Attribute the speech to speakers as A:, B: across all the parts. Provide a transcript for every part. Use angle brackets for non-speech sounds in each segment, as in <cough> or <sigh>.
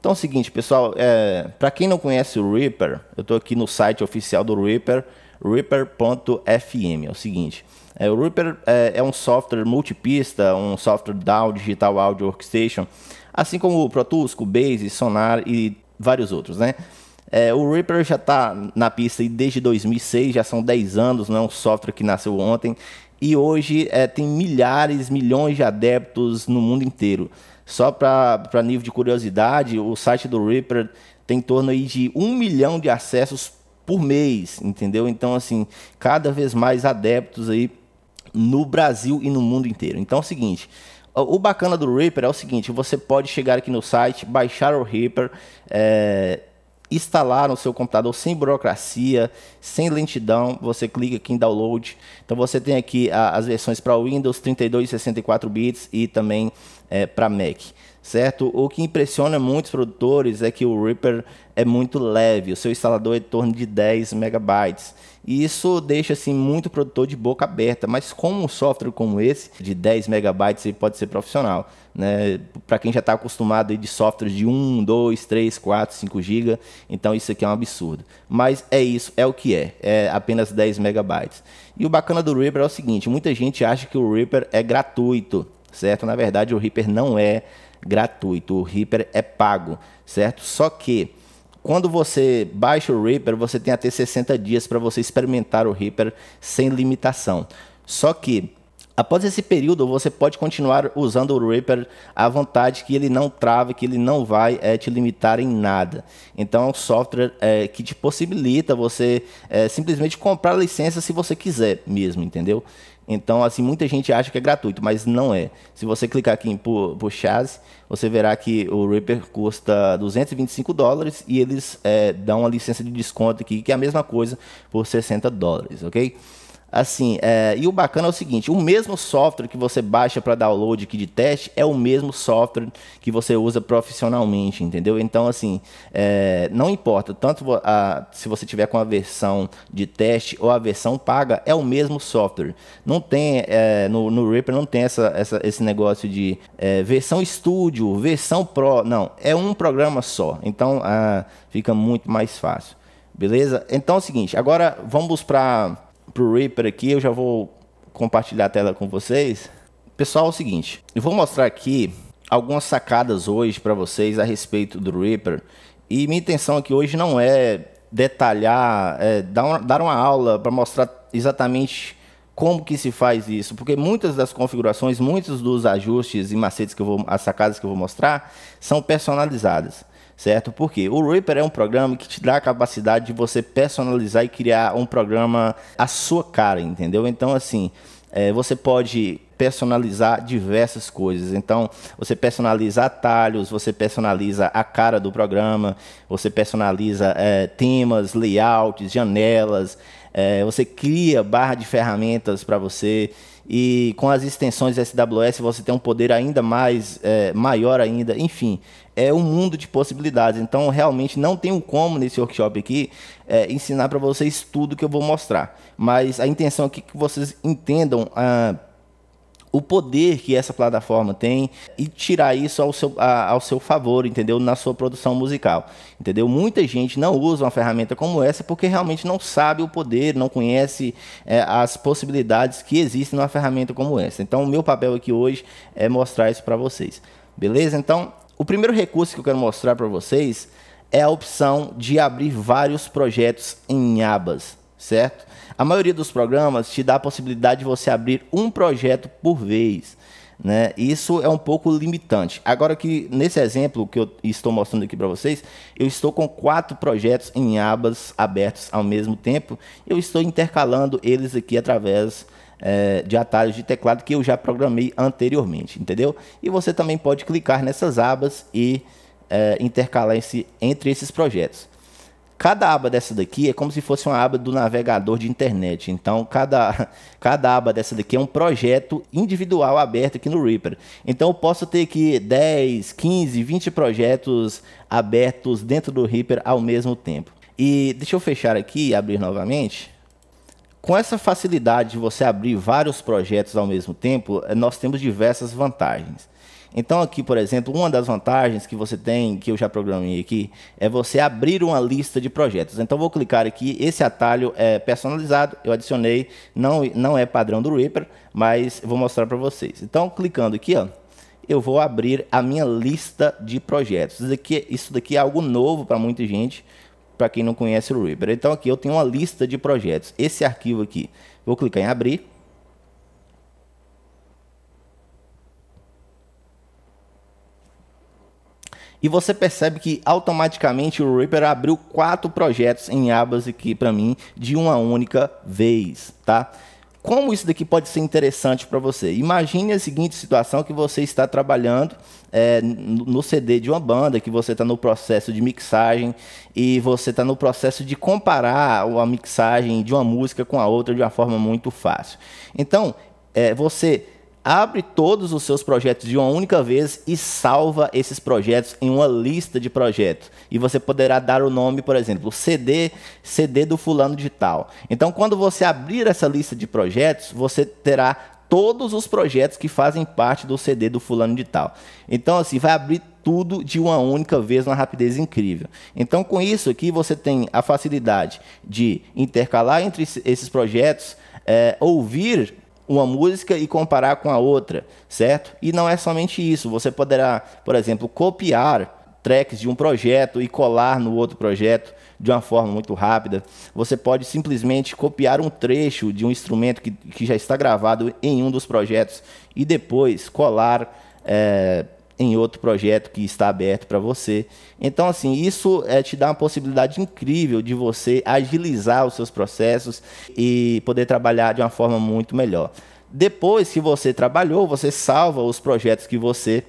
A: Então é o seguinte, pessoal, é, para quem não conhece o Reaper, eu estou aqui no site oficial do Reaper, reaper.fm. É o seguinte, é, o Reaper é, é, um software multipista, um software DAW, Digital Audio Workstation, assim como o Pro Tools, Cubase, Sonar e vários outros, né? É, o Reaper já está na pista desde 2006, já são 10 anos, não é um software que nasceu ontem. E hoje é, tem milhares, milhões de adeptos no mundo inteiro. Só para nível de curiosidade, o site do Reaper tem em torno aí de um milhão de acessos por mês, entendeu? Então, assim, cada vez mais adeptos aí no Brasil e no mundo inteiro. Então é o seguinte, o bacana do Reaper é o seguinte: você pode chegar aqui no site, baixar o Reaper, é, instalar no seu computador sem burocracia, sem lentidão. Você clica aqui em download. Então você tem aqui a, as versões para Windows 32 e 64 bits e também é, para Mac, certo? O que impressiona muitos produtores é que o Reaper é muito leve, o seu instalador é em torno de 10 megabytes. E isso deixa assim muito produtor de boca aberta, mas com um software como esse de 10 megabytes ele pode ser profissional, né? Para quem já está acostumado de softwares de 1, 2, 3, 4, 5 GB, então isso aqui é um absurdo. Mas é isso, é o que é, é apenas 10 megabytes. E o bacana do Reaper é o seguinte, muita gente acha que o Reaper é gratuito certo? Na verdade, o Reaper não é gratuito, o Reaper é pago, certo? Só que quando você baixa o Reaper, você tem até 60 dias para você experimentar o Reaper sem limitação. Só que Após esse período, você pode continuar usando o Reaper à vontade, que ele não trava, que ele não vai é, te limitar em nada. Então, é um software é, que te possibilita você é, simplesmente comprar a licença se você quiser mesmo, entendeu? Então, assim, muita gente acha que é gratuito, mas não é. Se você clicar aqui em pu você verá que o Reaper custa 225 dólares e eles é, dão uma licença de desconto aqui, que é a mesma coisa por 60 dólares, ok? Assim, é, e o bacana é o seguinte: o mesmo software que você baixa para download aqui de teste é o mesmo software que você usa profissionalmente, entendeu? Então, assim, é, não importa, tanto a, se você tiver com a versão de teste ou a versão paga, é o mesmo software. Não tem, é, no, no Reaper não tem essa, essa esse negócio de é, versão estúdio, versão pro, não, é um programa só. Então, a, ah, fica muito mais fácil, beleza? Então é o seguinte: agora vamos para pro Reaper aqui, eu já vou compartilhar a tela com vocês. Pessoal, é o seguinte, eu vou mostrar aqui algumas sacadas hoje para vocês a respeito do Reaper. E minha intenção aqui hoje não é detalhar, é dar, uma, dar uma aula para mostrar exatamente como que se faz isso, porque muitas das configurações, muitos dos ajustes e macetes que eu vou, as sacadas que eu vou mostrar, são personalizadas certo? Porque o Reaper é um programa que te dá a capacidade de você personalizar e criar um programa à sua cara, entendeu? Então, assim, é, você pode personalizar diversas coisas. Então, você personaliza atalhos, você personaliza a cara do programa, você personaliza é, temas, layouts, janelas, é, você cria barra de ferramentas para você. E com as extensões SWS você tem um poder ainda mais é, maior ainda. Enfim, é um mundo de possibilidades. Então, realmente não tenho como nesse workshop aqui é, ensinar para vocês tudo que eu vou mostrar. Mas a intenção aqui é que vocês entendam ah, o poder que essa plataforma tem e tirar isso ao seu, a, ao seu favor, entendeu? Na sua produção musical, entendeu? Muita gente não usa uma ferramenta como essa porque realmente não sabe o poder, não conhece é, as possibilidades que existem numa ferramenta como essa. Então, o meu papel aqui hoje é mostrar isso para vocês. Beleza? Então, o primeiro recurso que eu quero mostrar para vocês é a opção de abrir vários projetos em abas, certo? A maioria dos programas te dá a possibilidade de você abrir um projeto por vez. Né? Isso é um pouco limitante. Agora que nesse exemplo que eu estou mostrando aqui para vocês, eu estou com quatro projetos em abas abertos ao mesmo tempo. Eu estou intercalando eles aqui através é, de atalhos de teclado que eu já programei anteriormente, entendeu? E você também pode clicar nessas abas e é, intercalar esse, entre esses projetos. Cada aba dessa daqui é como se fosse uma aba do navegador de internet. Então, cada, <laughs> cada aba dessa daqui é um projeto individual aberto aqui no Reaper. Então, eu posso ter aqui 10, 15, 20 projetos abertos dentro do Reaper ao mesmo tempo. E deixa eu fechar aqui e abrir novamente com essa facilidade de você abrir vários projetos ao mesmo tempo, eh, nós temos diversas vantagens. Então, aqui, por exemplo, uma das vantagens que você tem, que eu já programei aqui, é você abrir uma lista de projetos. Então, vou clicar aqui, esse atalho é personalizado, eu adicionei, não, não é padrão do Reaper, mas vou mostrar para vocês. Então, clicando aqui, ó, eu vou abrir a minha lista de projetos. Isso daqui, é, isso daqui é algo novo para muita gente, para quem não conhece o Reaper. Então aqui eu tenho uma lista de projetos. Esse arquivo aqui, vou clicar em abrir. E você percebe que automaticamente o Reaper abriu quatro projetos em abas aqui para mim de uma única vez, tá? como isso daqui pode ser interessante para você? Imagine a seguinte situação que você está trabalhando é, no CD de uma banda, que você está no processo de mixagem e você está no processo de comparar a mixagem de uma música com a outra de uma forma muito fácil. Então, é, você abre todos os seus projetos de uma única vez e salva esses projetos em uma lista de projetos. E você poderá dar o nome, por exemplo, CD, CD do fulano de tal. Então, quando você abrir essa lista de projetos, você terá todos os projetos que fazem parte do CD do fulano de tal. Então, assim, vai abrir tudo de uma única vez, uma rapidez incrível. Então, com isso aqui, você tem a facilidade de intercalar entre esses projetos, é, ouvir uma música e comparar com a outra, certo? E não é somente isso, você poderá, por exemplo, copiar tracks de um projeto e colar no outro projeto de uma forma muito rápida. Você pode simplesmente copiar um trecho de um instrumento que, que já está gravado em um dos projetos e depois colar. É, em outro projeto que está aberto para você. Então, assim, isso é, te dá uma possibilidade incrível de você agilizar os seus processos e poder trabalhar de uma forma muito melhor. Depois que você trabalhou, você salva os projetos que você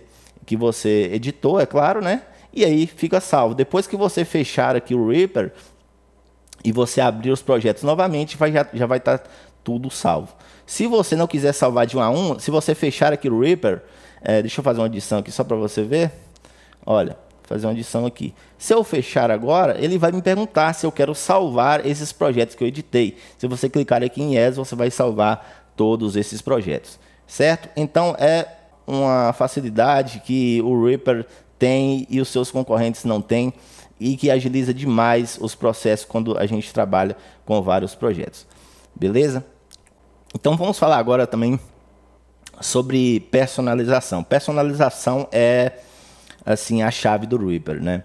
A: que você editou, é claro, né? E aí fica salvo. Depois que você fechar aqui o Reaper e você abrir os projetos novamente, vai, já, já vai estar tá tudo salvo. Se você não quiser salvar de um a um, se você fechar aqui o Reaper, é, deixa eu fazer uma adição aqui só para você ver. Olha, fazer uma adição aqui. Se eu fechar agora, ele vai me perguntar se eu quero salvar esses projetos que eu editei. Se você clicar aqui em Yes, você vai salvar todos esses projetos, certo? Então é uma facilidade que o Reaper tem e os seus concorrentes não têm e que agiliza demais os processos quando a gente trabalha com vários projetos. Beleza? Então vamos falar agora também sobre personalização. Personalização é assim a chave do Reaper, né?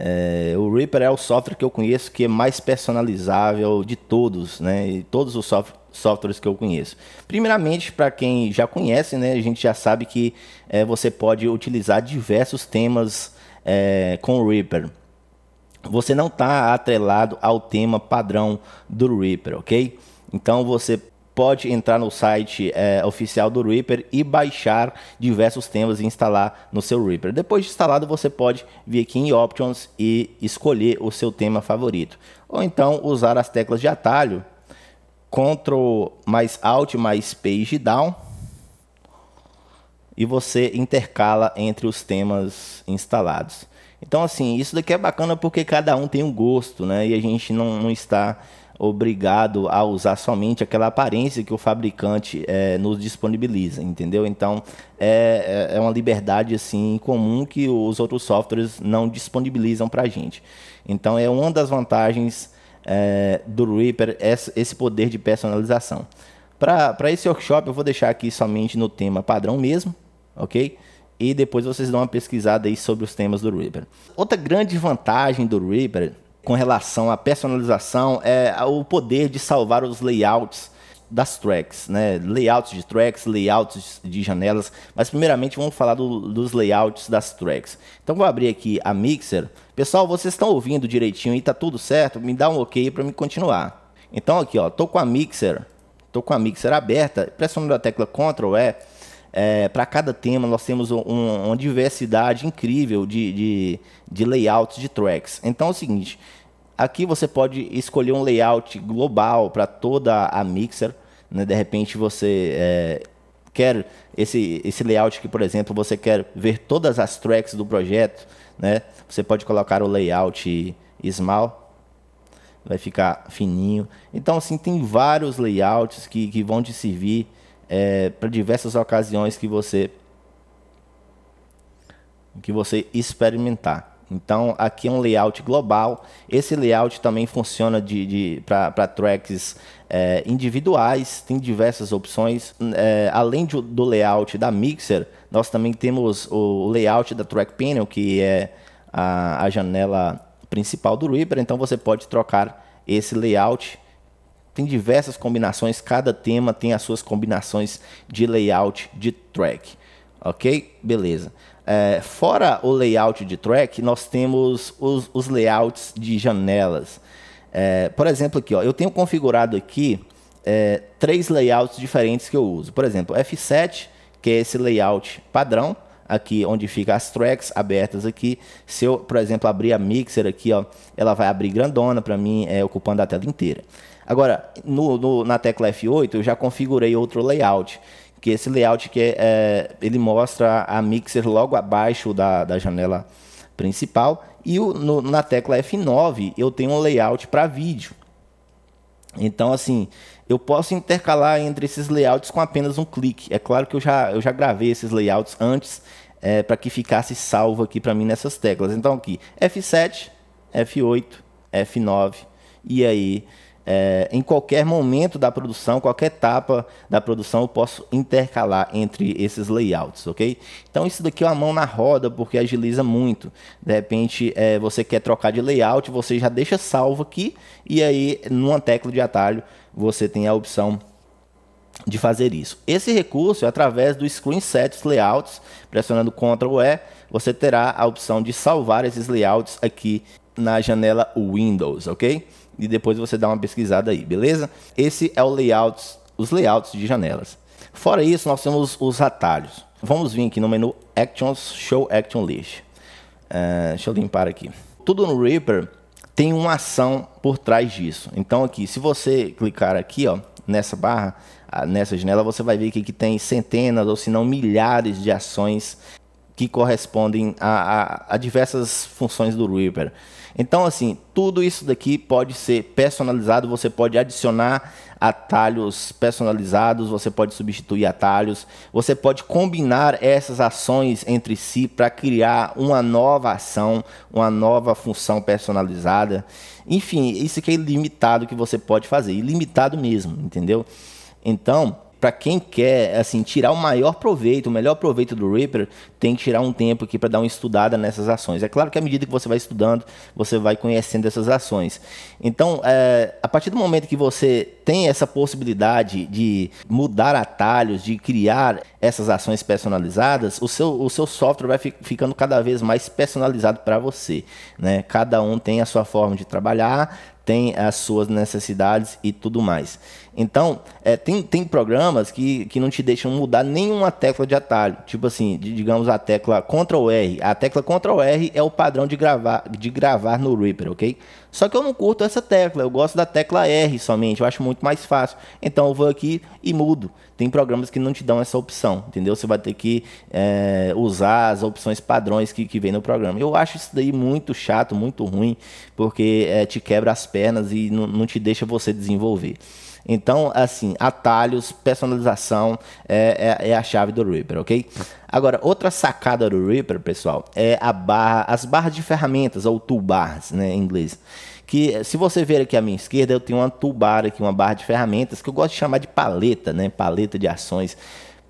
A: É, o Reaper é o software que eu conheço que é mais personalizável de todos, né? E todos os soft softwares que eu conheço. Primeiramente, para quem já conhece, né? A gente já sabe que é, você pode utilizar diversos temas é, com o Reaper. Você não está atrelado ao tema padrão do Reaper, ok? Então você pode entrar no site é, oficial do Reaper e baixar diversos temas e instalar no seu Reaper. Depois de instalado, você pode vir aqui em Options e escolher o seu tema favorito. Ou então usar as teclas de atalho, Ctrl mais Alt mais Page Down, e você intercala entre os temas instalados. Então, assim, isso daqui é bacana porque cada um tem um gosto, né? E a gente não, não está obrigado a usar somente aquela aparência que o fabricante é, nos disponibiliza, entendeu? Então é, é, é uma liberdade assim comum que os outros softwares não disponibilizam para a gente. Então é uma das vantagens é, do Reaper esse poder de personalização. Para esse workshop eu vou deixar aqui somente no tema padrão mesmo, ok? E depois vocês dão uma pesquisada aí sobre os temas do Reaper. Outra grande vantagem do Reaper com relação à personalização é o poder de salvar os layouts das tracks, né? Layouts de tracks, layouts de janelas, mas primeiramente vamos falar do, dos layouts das tracks. Então vou abrir aqui a Mixer. Pessoal, vocês estão ouvindo direitinho e tá tudo certo? Me dá um OK para me continuar. Então aqui, ó, tô com a Mixer, tô com a Mixer aberta, pressionando a tecla Ctrl E, é, para cada tema nós temos um, uma diversidade incrível de, de, de layouts de tracks. Então é o seguinte, Aqui você pode escolher um layout global para toda a mixer. Né? De repente você é, quer esse, esse layout que, por exemplo, você quer ver todas as tracks do projeto. Né? Você pode colocar o layout small. Vai ficar fininho. Então, assim, tem vários layouts que, que vão te servir é, para diversas ocasiões que você que você experimentar. Então, aqui é um layout global. Esse layout também funciona de, de para tracks é, individuais, tem diversas opções. É, além de, do layout da Mixer, nós também temos o layout da Track Panel, que é a, a janela principal do Reaper. Então, você pode trocar esse layout. Tem diversas combinações, cada tema tem as suas combinações de layout de track. Ok? Beleza. É, fora o layout de track, nós temos os, os layouts de janelas. É, por exemplo, aqui, ó, eu tenho configurado aqui é, três layouts diferentes que eu uso. Por exemplo, F7, que é esse layout padrão, aqui onde fica as tracks abertas aqui. Se eu, por exemplo, abrir a mixer aqui, ó, ela vai abrir grandona para mim, é, ocupando a tela inteira. Agora, no, no, na tecla F8 eu já configurei outro layout que esse layout que é, é, ele mostra a mixer logo abaixo da, da janela principal. E o, no, na tecla F9 eu tenho um layout para vídeo. Então, assim, eu posso intercalar entre esses layouts com apenas um clique. É claro que eu já, eu já gravei esses layouts antes é, para que ficasse salvo aqui para mim nessas teclas. Então, aqui F7, F8, F9 e aí é, em qualquer momento da produção, qualquer etapa da produção, eu posso intercalar entre esses layouts, ok? Então isso daqui é uma mão na roda, porque agiliza muito. De repente, é, você quer trocar de layout, você já deixa salvo aqui, e aí, numa tecla de atalho, você tem a opção de fazer isso. Esse recurso é através do Screen Sets Layouts, pressionando Ctrl E, você terá a opção de salvar esses layouts aqui na janela Windows, ok? e depois você dá uma pesquisada aí, beleza? Esse é o layout, os layouts de janelas. Fora isso, nós temos os atalhos. Vamos vir aqui no menu Actions, Show Action List. Uh, deixa eu limpar aqui. Tudo no Reaper tem uma ação por trás disso. Então aqui, se você clicar aqui, ó, nessa barra, nessa janela, você vai ver que aqui tem centenas ou se não milhares de ações que correspondem a, a, a diversas funções do Reaper. Então, assim, tudo isso daqui pode ser personalizado, você pode adicionar atalhos personalizados, você pode substituir atalhos, você pode combinar essas ações entre si para criar uma nova ação, uma nova função personalizada. Enfim, isso que é ilimitado que você pode fazer, ilimitado mesmo, entendeu? Então, para quem quer assim tirar o maior proveito, o melhor proveito do Reaper, tem que tirar um tempo aqui para dar uma estudada nessas ações. É claro que à medida que você vai estudando, você vai conhecendo essas ações. Então, é, a partir do momento que você tem essa possibilidade de mudar atalhos, de criar essas ações personalizadas, o seu, o seu software vai fi, ficando cada vez mais personalizado para você. Né? Cada um tem a sua forma de trabalhar, tem as suas necessidades e tudo mais. Então, é, tem, tem programas que, que não te deixam mudar nenhuma tecla de atalho. Tipo assim, de, digamos a tecla Ctrl R. A tecla Ctrl R é o padrão de gravar, de gravar no Reaper, ok? Só que eu não curto essa tecla, eu gosto da tecla R somente, eu acho muito mais fácil. Então eu vou aqui e mudo. Tem programas que não te dão essa opção, entendeu? Você vai ter que é, usar as opções padrões que, que vem no programa. Eu acho isso daí muito chato, muito ruim, porque é, te quebra as pernas e não, não te deixa você desenvolver. Então, assim, atalhos, personalização é, é, é a chave do Reaper, ok? Agora, outra sacada do Reaper, pessoal, é a barra, as barras de ferramentas, ou toolbars, né, em inglês que se você ver aqui à minha esquerda, eu tenho uma toolbar aqui, uma barra de ferramentas, que eu gosto de chamar de paleta, né? Paleta de ações.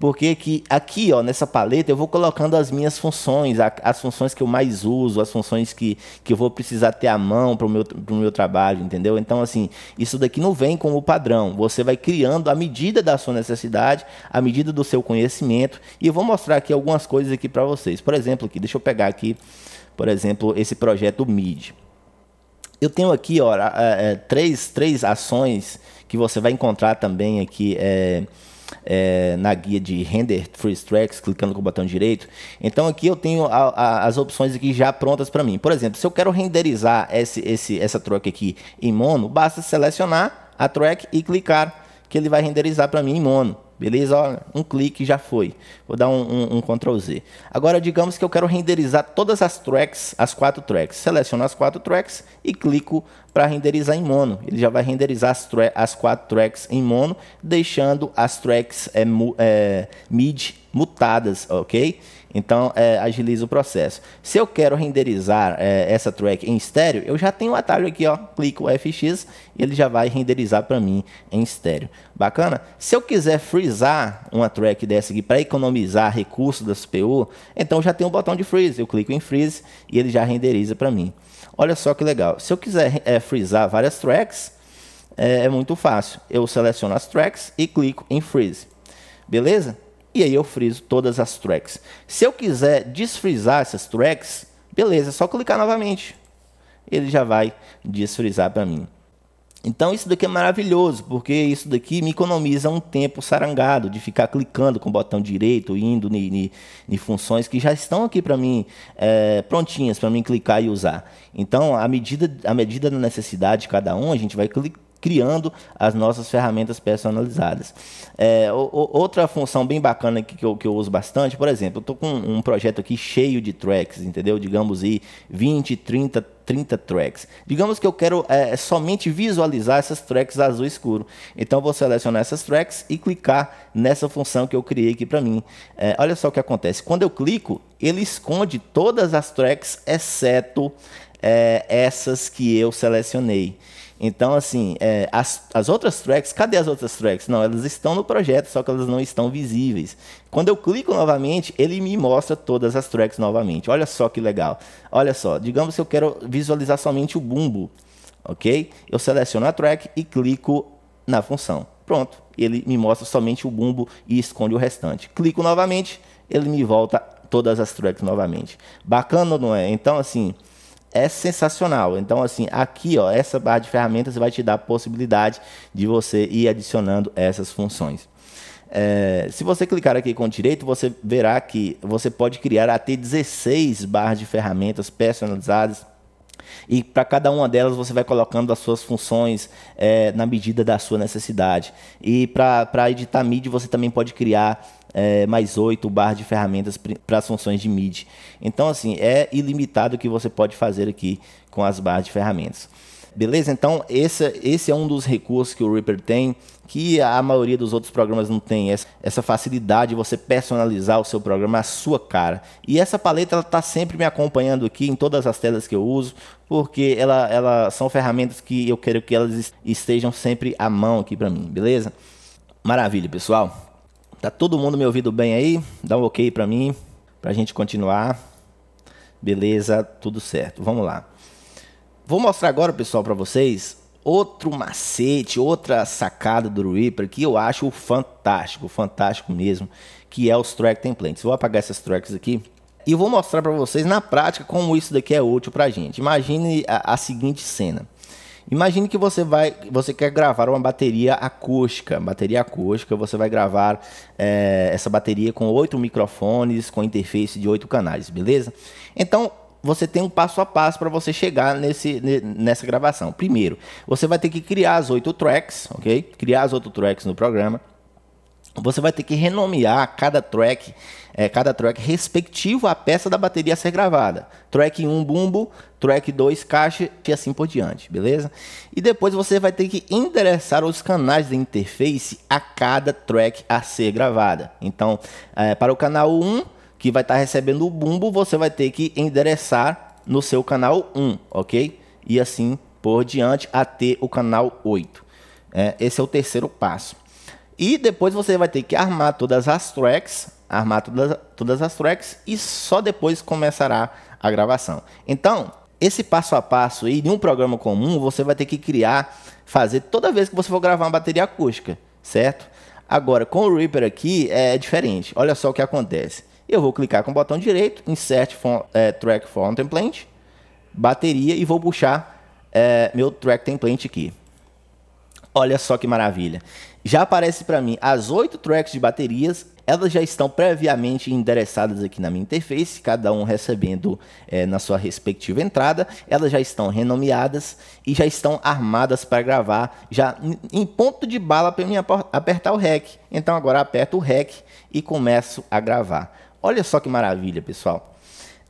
A: Porque aqui, aqui ó, nessa paleta, eu vou colocando as minhas funções, as funções que eu mais uso, as funções que, que eu vou precisar ter à mão para o meu, pro meu trabalho, entendeu? Então, assim, isso daqui não vem como padrão. Você vai criando à medida da sua necessidade, à medida do seu conhecimento. E eu vou mostrar aqui algumas coisas aqui para vocês. Por exemplo, aqui, deixa eu pegar aqui, por exemplo, esse projeto MID. Eu tenho aqui ó, é, é, três, três ações que você vai encontrar também aqui. É, é, na guia de render freeze tracks, clicando com o botão direito. Então aqui eu tenho a, a, as opções aqui já prontas para mim. Por exemplo, se eu quero renderizar esse, esse, essa track aqui em mono, basta selecionar a track e clicar que ele vai renderizar para mim em mono. Beleza? um clique já foi. Vou dar um, um, um, Ctrl Z. Agora, digamos que eu quero renderizar todas as tracks, as quatro tracks. Seleciono as quatro tracks e clico para renderizar em mono. Ele já vai renderizar as, as quatro tracks em mono, deixando as tracks é, mu é, mid mutadas, ok? Então, é, agiliza o processo. Se eu quero renderizar é, essa track em estéreo, eu já tenho o um atalho aqui, ó, clico FX e ele já vai renderizar para mim em estéreo. Bacana? Se eu quiser frisar uma track dessa aqui para economizar recursos da CPU, então eu já tenho o um botão de freeze. Eu clico em freeze e ele já renderiza para mim. Olha só que legal. Se eu quiser é, frisar várias tracks, é, é muito fácil. Eu seleciono as tracks e clico em freeze. Beleza? E aí eu friso todas as tracks. Se eu quiser desfrizar essas tracks, beleza, é só clicar novamente. Ele já vai desfrizar para mim. Então isso daqui é maravilhoso, porque isso daqui me economiza um tempo sarangado de ficar clicando com o botão direito, indo em funções que já estão aqui para mim é, prontinhas para mim clicar e usar. Então, à medida, à medida da necessidade de cada um, a gente vai clicar criando as nossas ferramentas personalizadas. É, o, outra função bem bacana que, que, eu, que eu uso bastante, por exemplo, eu estou com um projeto aqui cheio de tracks, entendeu? Digamos aí, 20, 30 30 tracks. Digamos que eu quero é, somente visualizar essas tracks azul escuro. Então vou selecionar essas tracks e clicar nessa função que eu criei aqui para mim. É, olha só o que acontece. Quando eu clico, ele esconde todas as tracks, exceto é, essas que eu selecionei. Então, assim, é, as, as outras tracks, cadê as outras tracks? Não, elas estão no projeto, só que elas não estão visíveis. Quando eu clico novamente, ele me mostra todas as tracks novamente. Olha só que legal. Olha só, digamos que eu quero visualizar somente o bumbo, ok? Eu seleciono a track e clico na função. Pronto, ele me mostra somente o bumbo e esconde o restante. Clico novamente, ele me volta todas as tracks novamente. Bacana, não é? Então, assim, é sensacional. Então, assim, aqui, ó, essa barra de ferramentas vai te dar a possibilidade de você ir adicionando essas funções. É, se você clicar aqui com o direito, você verá que você pode criar até 16 barras de ferramentas personalizadas e para cada uma delas você vai colocando as suas funções é, na medida da sua necessidade. E para editar mídia você também pode criar é, mais 8 barra de ferramentas para as funções de MIDI. Então, assim, é ilimitado o que você pode fazer aqui com as barras de ferramentas. Beleza? Então, esse, esse é um dos recursos que o Reaper tem, que a maioria dos outros programas não tem. Essa, essa facilidade de você personalizar o seu programa à sua cara. E essa paleta está sempre me acompanhando aqui em todas as telas que eu uso, porque ela, ela são ferramentas que eu quero que elas estejam sempre à mão aqui para mim, beleza? Maravilha, pessoal. Tá todo mundo me ouvindo bem aí? Dá um ok para mim, para a gente continuar. Beleza, tudo certo. Vamos lá. Vou mostrar agora, pessoal, para vocês outro macete, outra sacada do Reaper que eu acho fantástico, fantástico mesmo, que é os track templates. Vou apagar essas tracks aqui e vou mostrar para vocês na prática como isso daqui é útil para a gente. Imagine a, a seguinte cena. Imagine que você vai, você quer gravar uma bateria acústica, bateria acústica, você vai gravar é, essa bateria com oito microfones, com interface de oito canais, beleza? Então você tem um passo a passo para você chegar nesse, nessa gravação. Primeiro, você vai ter que criar as oito tracks, ok? Criar as oito tracks no programa. Você vai ter que renomear cada track é, cada track respectivo à peça da bateria a ser gravada. Track 1, bumbo, track 2, caixa e assim por diante, beleza? E depois você vai ter que endereçar os canais da interface a cada track a ser gravada. Então, é, para o canal 1, que vai estar tá recebendo o bumbo, você vai ter que endereçar no seu canal 1, ok? E assim por diante até o canal 8. É, esse é o terceiro passo. E depois você vai ter que armar todas as tracks armar todas, todas as tracks e só depois começará a gravação. Então, esse passo a passo aí de um programa comum, você vai ter que criar, fazer toda vez que você for gravar uma bateria acústica, certo? Agora, com o Reaper aqui é diferente. Olha só o que acontece. Eu vou clicar com o botão direito, Insert é, Track from Template, bateria e vou puxar é, meu Track Template aqui. Olha só que maravilha já aparece para mim as oito tracks de baterias. Elas já estão previamente endereçadas aqui na minha interface, cada um recebendo é, na sua respectiva entrada. Elas já estão renomeadas e já estão armadas para gravar, já em ponto de bala para mim apertar o REC. Então agora aperto o REC e começo a gravar. Olha só que maravilha, pessoal.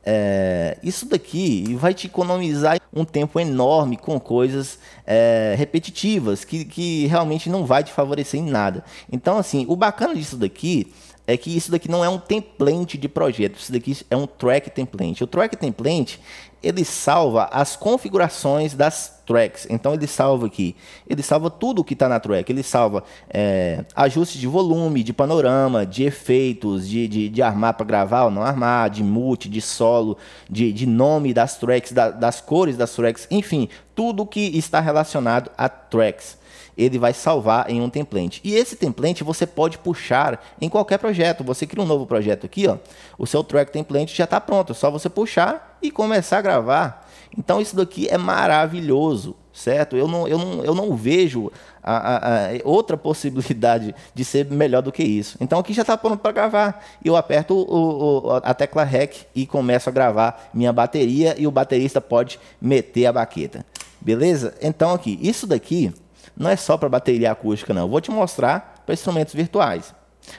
A: É, isso daqui vai te economizar um tempo enorme com coisas é, repetitivas, que, que realmente não vai te favorecer em nada. Então, assim, o bacana disso daqui é que isso daqui não é um template de projeto, isso daqui é um track template. O track template, ele salva as configurações das tracks. Então ele salva aqui, ele salva tudo o que está na track. Ele salva é, ajustes de volume, de panorama, de efeitos, de, de, de armar para gravar ou não armar, de mute, de solo, de, de nome das tracks, da, das cores das tracks, enfim, tudo que está relacionado a tracks ele vai salvar em um template. E esse template você pode puxar em qualquer projeto. Você cria um novo projeto aqui, ó, o seu track template já está pronto, é só você puxar e começar a gravar. Então isso daqui é maravilhoso, certo? Eu não, eu não, eu não vejo a, a, a outra <laughs> possibilidade de ser melhor do que isso. Então aqui já está pronto para gravar. Eu aperto o, o, a tecla REC e começo a gravar minha bateria e o baterista pode meter a baqueta. Beleza? Então aqui, isso daqui não é só para bateria acústica, não. Eu vou te mostrar para instrumentos virtuais.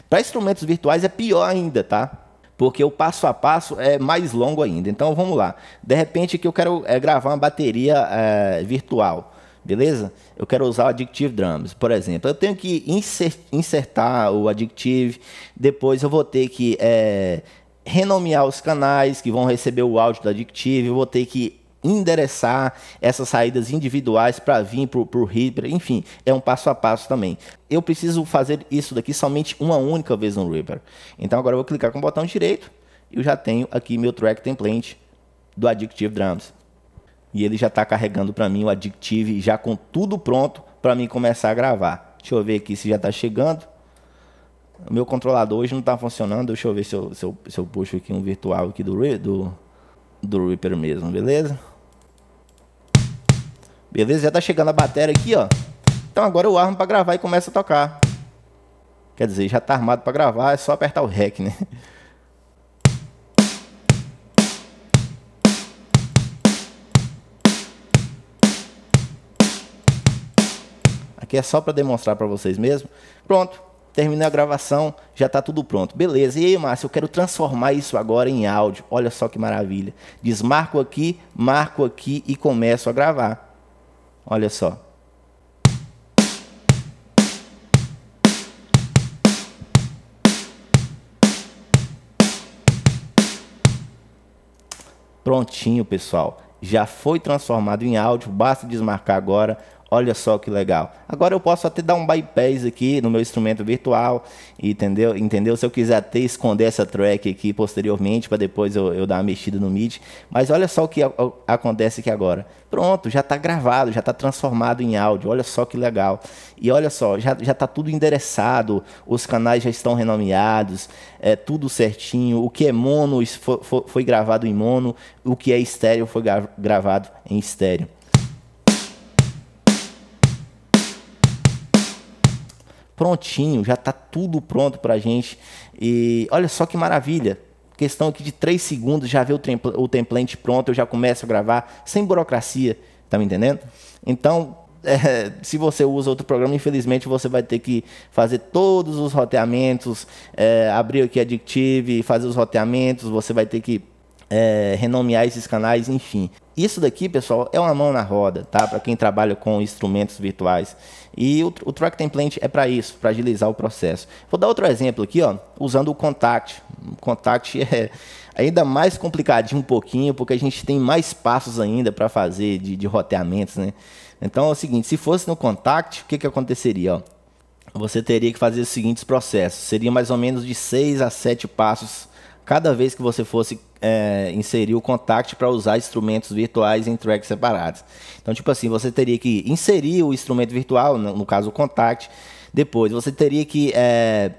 A: Para instrumentos virtuais é pior ainda, tá? Porque o passo a passo é mais longo ainda. Então vamos lá. De repente que eu quero é, gravar uma bateria é, virtual, beleza? Eu quero usar o Addictive Drums, por exemplo. Eu tenho que insertar o Addictive, depois eu vou ter que é, renomear os canais que vão receber o áudio do Addictive, eu vou ter que endereçar essas saídas individuais para vir para o Reaper, enfim, é um passo a passo também. Eu preciso fazer isso daqui somente uma única vez no Reaper. Então agora eu vou clicar com o botão direito e eu já tenho aqui meu track template do Addictive Drums. E ele já está carregando para mim o Addictive já com tudo pronto para mim começar a gravar. Deixa eu ver aqui se já está chegando. O meu controlador hoje não está funcionando. Deixa eu ver se eu, se eu, se eu puxo aqui um virtual aqui do, do, do Reaper mesmo, beleza? Beleza? Já tá chegando a bateria aqui, ó. Então agora eu armo para gravar e começa a tocar. Quer dizer, já tá armado para gravar, é só apertar o REC, né? Aqui é só para demonstrar para vocês mesmo. Pronto, terminei a gravação, já está tudo pronto. Beleza, e aí, Márcio, eu quero transformar isso agora em áudio. Olha só que maravilha. Desmarco aqui, marco aqui e começo a gravar. Olha só. Prontinho, pessoal. Já foi transformado em áudio, basta desmarcar agora. Olha só que legal. Agora eu posso até dar um bypass aqui no meu instrumento virtual, entendeu? Entendeu? Se eu quiser até esconder essa track aqui posteriormente, para depois eu, eu, dar uma mexida no MIDI. Mas olha só o que a, a, acontece aqui agora. Pronto, já está gravado, já está transformado em áudio. Olha só que legal. E olha só, já está tudo endereçado, os canais já estão renomeados, é tudo certinho. O que é mono foi, foi, foi gravado em mono, o que é estéreo foi gravado em estéreo. prontinho, já está tudo pronto para a gente. E olha só que maravilha. Questão aqui de 3 segundos, já vê o, o template pronto, eu já começo a gravar, sem burocracia, tá me entendendo? Então, <laughs> é, se você usa outro programa, infelizmente você vai ter que fazer todos os roteamentos, é, abrir aqui a Dictive, fazer os roteamentos, você vai ter que é, renomear esses canais, enfim. Isso daqui, pessoal, é uma mão na roda, tá? Para quem trabalha com instrumentos virtuais. E o, o Track Template é para isso, para agilizar o processo. Vou dar outro exemplo aqui, ó, usando o Contact. O Contact <laughs> é ainda mais complicadinho um pouquinho, porque a gente tem mais passos ainda para fazer de, de roteamentos, né? Então é o seguinte, se fosse no Contact, o que, que aconteceria? Ó? Você teria que fazer os seguintes processos. Seria mais ou menos de 6 a 7 passos cada vez que você fosse é, inserir o contact para usar instrumentos virtuais em tracks separados. Então, tipo assim, você teria que inserir o instrumento virtual, no, caso o contact, depois você teria que, é,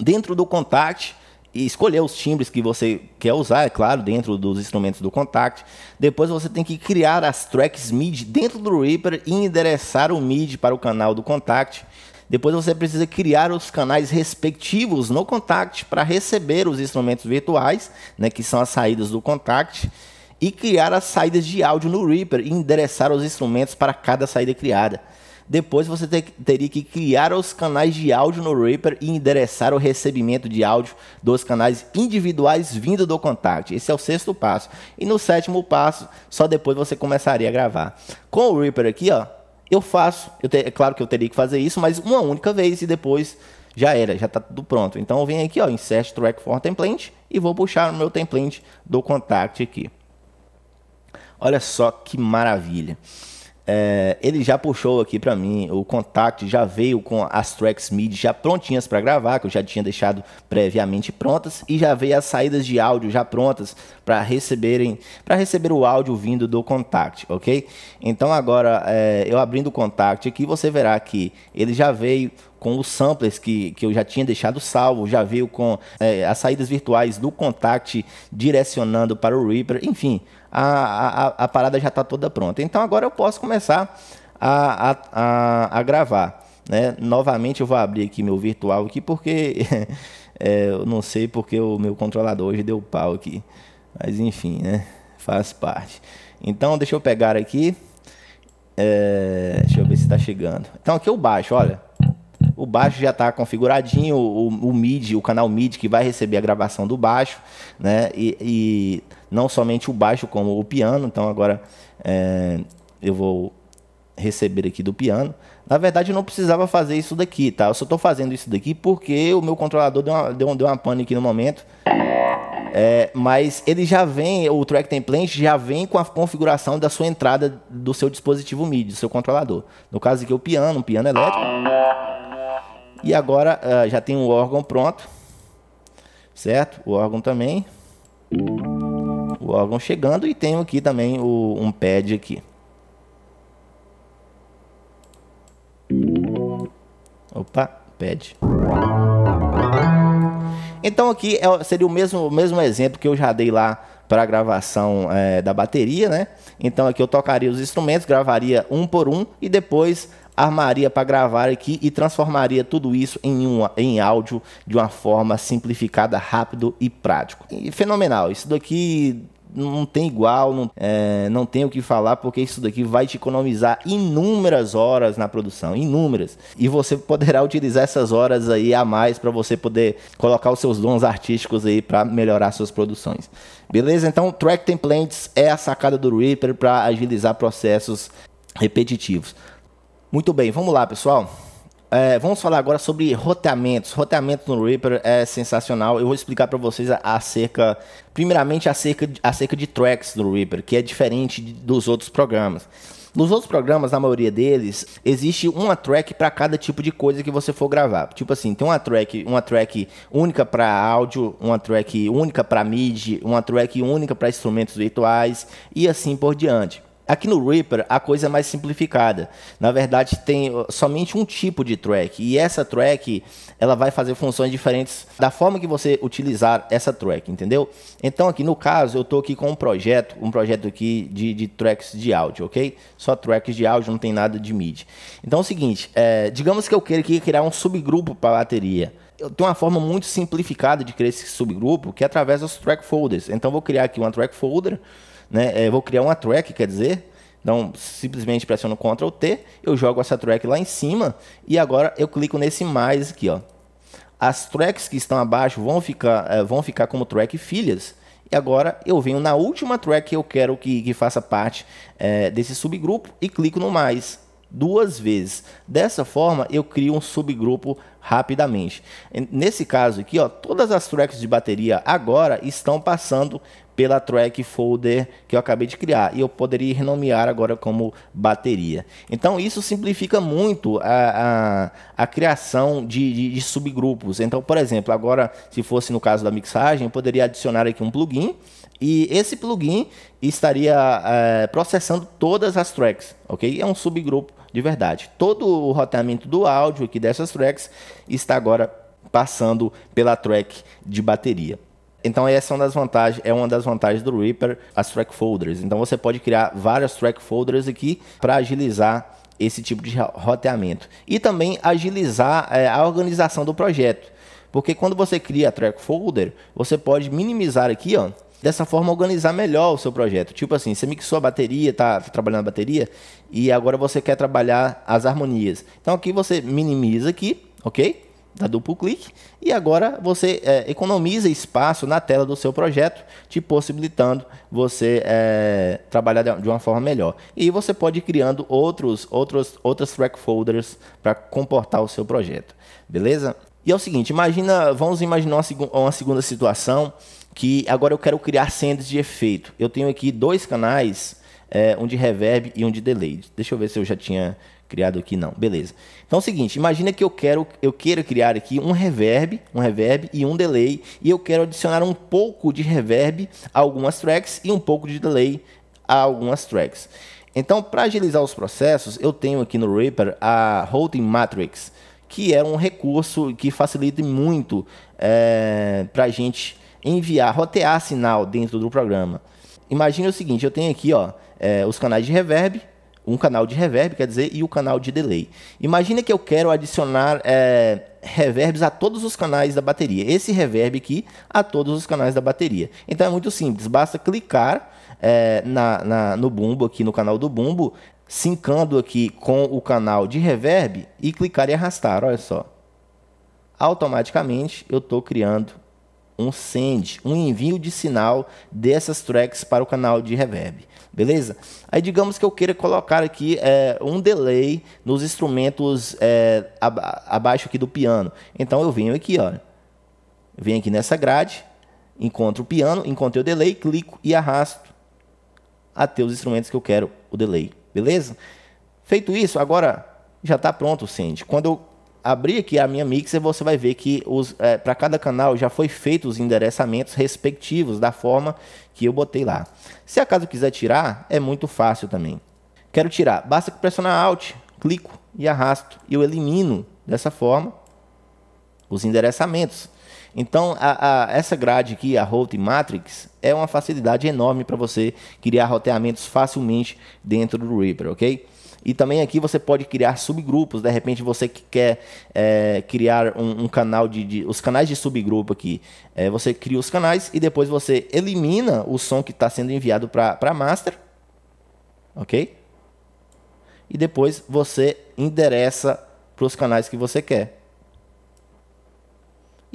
A: dentro do contact, escolher os timbres que você quer usar, é claro, dentro dos instrumentos do contact. Depois você tem que criar as tracks MIDI dentro do Reaper e endereçar o MIDI para o canal do contact. Depois você precisa criar os canais respectivos no Contact para receber os instrumentos virtuais, né, que são as saídas do Contact, e criar as saídas de áudio no Reaper e endereçar os instrumentos para cada saída criada. Depois você teria que criar os canais de áudio no Reaper e endereçar o recebimento de áudio dos canais individuais vindo do Contact. Esse é o sexto passo. E no sétimo passo, só depois você começaria a gravar. Com o Reaper aqui, ó, eu faço, eu te, é claro que eu teria que fazer isso, mas uma única vez e depois já era, já está tudo pronto. Então eu venho aqui, ó, insert track for template e vou puxar o meu template do contact aqui. Olha só que maravilha. É, ele já puxou aqui para mim, o contato já veio com as tracks MIDI já prontinhas para gravar, que eu já tinha deixado previamente prontas, e já veio as saídas de áudio já prontas para receberem, para receber o áudio vindo do contact, ok? Então agora é, eu abrindo o contact aqui, você verá que ele já veio com os samplers que, que eu já tinha deixado salvo, já veio com é, as saídas virtuais do Contact direcionando para o Reaper, enfim, a, a, a parada já está toda pronta. Então agora eu posso começar a, a, a, a gravar. Né? Novamente eu vou abrir aqui meu virtual aqui porque <laughs> é, eu não sei porque o meu controlador hoje deu pau aqui. Mas enfim, né? Faz parte. Então deixa eu pegar aqui. É, deixa eu ver se está chegando. Então aqui eu baixo, olha o baixo já está configuradinho, o, o, MIDI, o canal MIDI que vai receber a gravação do baixo, né? E, e não somente o baixo, como o piano. Então agora é, eu vou receber aqui do piano. Na verdade, eu não precisava fazer isso daqui, tá? Eu só estou fazendo isso daqui porque o meu controlador deu uma, deu, deu uma pane aqui no momento. É, mas ele já vem, o Track Template já vem com a configuração da sua entrada do seu dispositivo MIDI, do seu controlador. No caso aqui, o piano, um piano elétrico. E agora uh, já tem o órgão pronto, certo? O órgão também. O órgão chegando e tenho aqui também o, um pad aqui. Opa, pad. Então aqui é, seria o mesmo, o mesmo exemplo que eu já dei lá para a gravação é, da bateria, né? Então aqui eu tocaria os instrumentos, gravaria um por um e depois armaria para gravar aqui e transformaria tudo isso em, um, em áudio de uma forma simplificada, rápido e prático. E fenomenal. Isso daqui não tem igual, não, é, não tem o que falar, porque isso daqui vai te economizar inúmeras horas na produção, inúmeras. E você poderá utilizar essas horas aí a mais para você poder colocar os seus dons artísticos aí para melhorar suas produções. Beleza? Então, track templates é a sacada do Reaper para agilizar processos repetitivos. Muito bem, vamos lá, pessoal. É, vamos falar agora sobre roteamentos. Roteamento no Reaper é sensacional. Eu vou explicar para vocês acerca, primeiramente acerca, acerca de tracks do Reaper, que é diferente dos outros programas. Nos outros programas, na maioria deles, existe uma track para cada tipo de coisa que você for gravar. Tipo assim, tem uma track, uma track única para áudio, uma track única para MIDI, uma track única para instrumentos virtuais e assim por diante. Aqui no Reaper a coisa é mais simplificada. Na verdade, tem somente um tipo de track e essa track ela vai fazer funções diferentes da forma que você utilizar essa track, entendeu? Então aqui no caso eu estou aqui com um projeto, um projeto aqui de, de, tracks de áudio, ok? Só tracks de áudio, não tem nada de MIDI. Então é o seguinte, é, digamos que eu queira criar um subgrupo para bateria Eu tenho uma forma muito simplificada de criar esse subgrupo, que é através dos track folders. Então vou criar aqui uma track folder né? É, vou criar uma track, quer dizer. Então, simplesmente pressiono Ctrl T, eu jogo essa track lá em cima e agora eu clico nesse mais aqui, ó. As tracks que estão abaixo vão ficar, é, vão ficar como track filhas. E agora eu venho na última track que eu quero que, que faça parte é, desse subgrupo e clico no mais duas vezes. Dessa forma, eu crio um subgrupo rapidamente. Nesse caso aqui, ó, todas as tracks de bateria agora estão passando pela track folder que eu acabei de criar e eu poderia renomear agora como bateria. Então isso simplifica muito a, a, a criação de, de, de, subgrupos. Então, por exemplo, agora se fosse no caso da mixagem, eu poderia adicionar aqui um plugin e esse plugin estaria é, processando todas as tracks, ok? É um subgrupo de verdade. Todo o roteamento do áudio aqui dessas tracks está agora passando pela track de bateria. Então essa é uma das vantagens, é uma das vantagens do Reaper, as track folders. Então você pode criar várias track folders aqui para agilizar esse tipo de roteamento e também agilizar é, a organização do projeto. Porque quando você cria a track folder, você pode minimizar aqui, ó, dessa forma organizar melhor o seu projeto. Tipo assim, você mixou a bateria, tá, tá trabalhando a bateria e agora você quer trabalhar as harmonias. Então aqui você minimiza aqui, ok? Dá duplo clique e agora você é, economiza espaço na tela do seu projeto, te possibilitando você é, trabalhar de uma forma melhor. E você pode ir criando outros, outros, outras track folders para comportar o seu projeto, beleza? E é o seguinte, imagina, vamos imaginar uma, seg uma segunda situação que agora eu quero criar sendas de efeito. Eu tenho aqui dois canais, é, um de reverb e um de delay. Deixa eu ver se eu já tinha criado aqui, não. Beleza. Então é o seguinte, imagina que eu quero, eu queira criar aqui um reverb, um reverb e um delay, e eu quero adicionar um pouco de reverb a algumas tracks e um pouco de delay a algumas tracks. Então, para agilizar os processos, eu tenho aqui no Reaper a Holding Matrix, que é um recurso que facilita muito é, eh, para a gente enviar, rotear sinal dentro do programa. Imagina o seguinte, eu tenho aqui ó, é, os canais de reverb, um canal de reverb, quer dizer, e o canal de delay. Imagina que eu quero adicionar é, reverbs a todos os canais da bateria. Esse reverb aqui a todos os canais da bateria. Então é muito simples, basta clicar é, na, na, no bumbo aqui, no canal do bumbo, sincando aqui com o canal de reverb e clicar e arrastar, olha só. Automaticamente eu estou criando um send, um envio de sinal dessas tracks para o canal de reverb. Beleza? Aí digamos que eu queira colocar aqui é, um delay nos instrumentos é, abaixo aqui do piano. Então eu venho aqui, ó. Venho aqui nessa grade, encontro o piano, encontrei o delay, clico e arrasto até os instrumentos que eu quero o delay. Beleza? Feito isso, agora já está pronto o send. Quando eu abrir aqui a minha mixer, você vai ver que é, para cada canal já foi feito os endereçamentos respectivos da forma que eu botei lá. Se acaso quiser tirar, é muito fácil também. Quero tirar, basta pressionar Alt, clico e arrasto. Eu elimino dessa forma os endereçamentos. Então, a, a, essa grade aqui, a Route Matrix, é uma facilidade enorme para você criar roteamentos facilmente dentro do Reaper, ok? E também aqui você pode criar subgrupos. De repente você que quer é, criar um, um canal de, de, Os canais de subgrupo aqui. É, você cria os canais e depois você elimina o som que está sendo enviado para master. Ok? E depois você endereça para os canais que você quer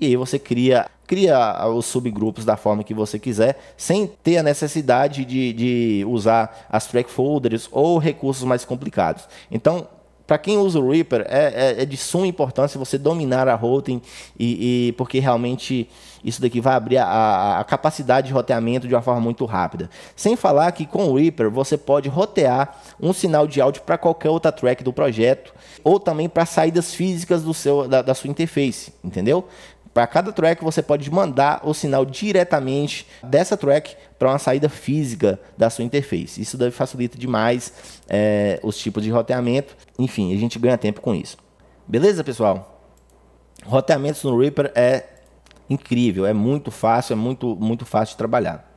A: e aí você cria cria os subgrupos da forma que você quiser, sem ter a necessidade de, de usar as track folders ou recursos mais complicados. Então, para quem usa o Reaper, é, é, é, de suma importância você dominar a routing, e, e porque realmente isso daqui vai abrir a, a, capacidade de roteamento de uma forma muito rápida. Sem falar que com o Reaper você pode rotear um sinal de áudio para qualquer outra track do projeto, ou também para saídas físicas do seu, da, da, sua interface, entendeu? Para cada track você pode mandar o sinal diretamente dessa track para uma saída física da sua interface. Isso deve facilita demais é, os tipos de roteamento. Enfim, a gente ganha tempo com isso. Beleza, pessoal? Roteamentos no Reaper é incrível, é muito fácil, é muito muito fácil de trabalhar.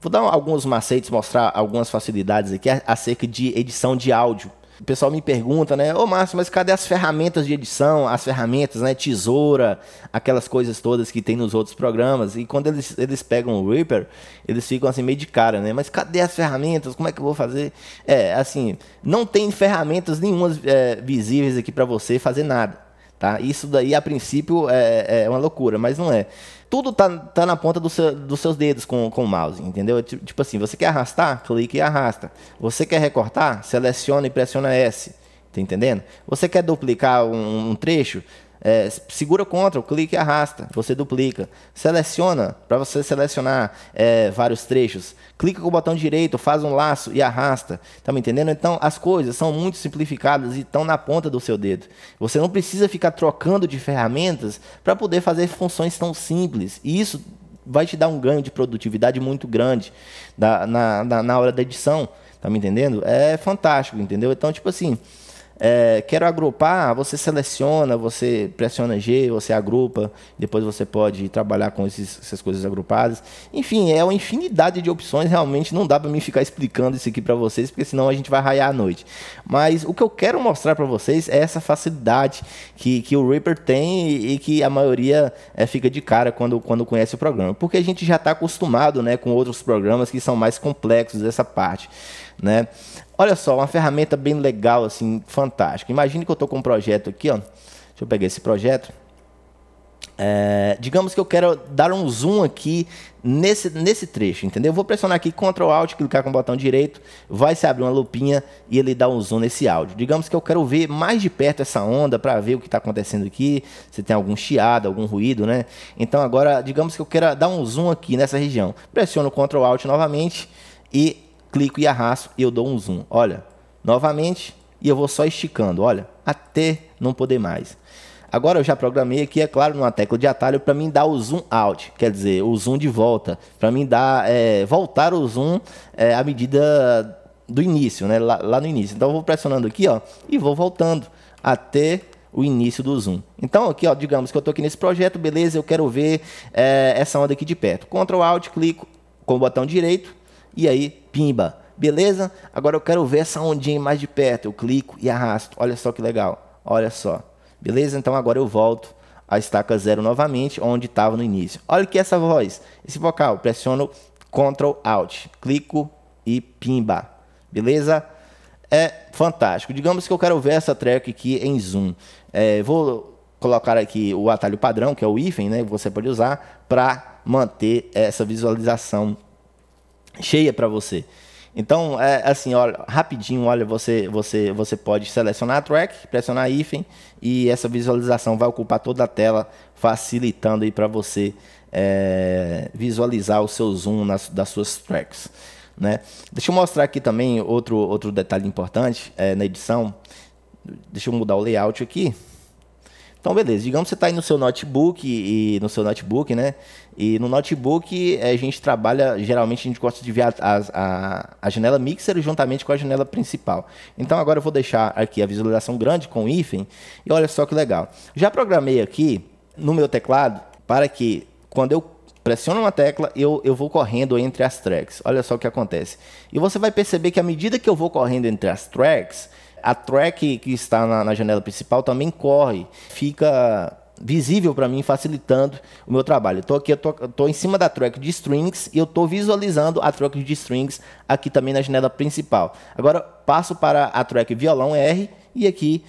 A: Vou dar alguns macetes, mostrar algumas facilidades aqui acerca de edição de áudio. O pessoal me pergunta, né? Ô Márcio, mas cadê as ferramentas de edição, as ferramentas, né? Tesoura, aquelas coisas todas que tem nos outros programas. E quando eles, eles pegam o Reaper, eles ficam assim meio de cara, né? Mas cadê as ferramentas? Como é que eu vou fazer? É, assim, não tem ferramentas nenhuma é, visíveis aqui para você fazer nada. Tá? Isso daí, a princípio, é, é uma loucura, mas não é tudo tá, tá na ponta do seu, dos seus dedos com, com o mouse, entendeu? É tipo assim, você quer arrastar? Clique e arrasta. Você quer recortar? Seleciona e pressiona S. Tá entendendo? Você quer duplicar um, um trecho? É, segura contra, clique e arrasta, você duplica. Seleciona, para você selecionar é, vários trechos. Clica com o botão direito, faz um laço e arrasta. Tá me entendendo? Então as coisas são muito simplificadas e estão na ponta do seu dedo. Você não precisa ficar trocando de ferramentas para poder fazer funções tão simples. E isso vai te dar um ganho de produtividade muito grande na, na, na hora da edição. Tá me entendendo? É fantástico, entendeu? Então, tipo assim. É, quero agrupar, você seleciona, você pressiona G, você agrupa, depois você pode trabalhar com esses, essas coisas agrupadas. Enfim, é uma infinidade de opções, realmente não dá para mim ficar explicando isso aqui para vocês, porque senão a gente vai raiar a noite. Mas o que eu quero mostrar para vocês é essa facilidade que, que o Reaper tem e, e que a maioria é, fica de cara quando, quando conhece o programa, porque a gente já está acostumado né, com outros programas que são mais complexos dessa parte. Né? Olha só, uma ferramenta bem legal, assim, fantástica. Imagine que eu estou com um projeto aqui, ó. Deixa eu pegar esse projeto. É, digamos que eu quero dar um zoom aqui nesse, nesse trecho, entendeu? Eu vou pressionar aqui Ctrl Alt, clicar com o botão direito, vai se abrir uma lupinha e ele dá um zoom nesse áudio. Digamos que eu quero ver mais de perto essa onda para ver o que está acontecendo aqui, se tem algum chiado, algum ruído, né? Então agora, digamos que eu quero dar um zoom aqui nessa região. Pressiono Ctrl Alt novamente e clico e arrasto e eu dou um zoom. Olha, novamente, e eu vou só esticando, olha, até não poder mais. Agora eu já programei aqui, é claro, numa tecla de atalho para mim dar o zoom out, quer dizer, o zoom de volta, para mim dar, é, voltar o zoom é, à medida do início, né? Lá, lá, no início. Então eu vou pressionando aqui, ó, e vou voltando até o início do zoom. Então aqui, ó, digamos que eu estou aqui nesse projeto, beleza? Eu quero ver é, essa onda aqui de perto. Ctrl Alt, clico com o botão direito e aí, pimba. Beleza? Agora eu quero ver essa ondinha mais de perto. Eu clico e arrasto. Olha só que legal. Olha só. Beleza? Então agora eu volto à estaca zero novamente, onde estava no início. Olha que é essa voz, esse vocal. Pressiono Ctrl Alt. Clico e pimba. Beleza? É fantástico. Digamos que eu quero ver essa track aqui em zoom. É, vou colocar aqui o atalho padrão, que é o hífen, né? Você pode usar para manter essa visualização cheia para você. Então, é, assim, olha, rapidinho, olha, você, você, você pode selecionar a track, pressionar hífen e essa visualização vai ocupar toda a tela, facilitando aí para você é, visualizar o seu zoom nas, das suas tracks. Né? Deixa eu mostrar aqui também outro, outro detalhe importante é, na edição. Deixa eu mudar o layout aqui. Então, beleza. Digamos que você está aí no seu notebook e no seu notebook, né? E no notebook eh, a gente trabalha, geralmente a gente gosta de ver a, a, a janela mixer juntamente com a janela principal. Então agora eu vou deixar aqui a visualização grande com hífen e olha só que legal. Já programei aqui no meu teclado para que quando eu pressiono uma tecla, eu, eu vou correndo entre as tracks. Olha só o que acontece. E você vai perceber que à medida que eu vou correndo entre as tracks, a track que está na, na janela principal também corre, fica visível para mim, facilitando o meu trabalho. Estou aqui, estou em cima da track de strings e eu estou visualizando a track de strings aqui também na janela principal. Agora passo para a track violão R e aqui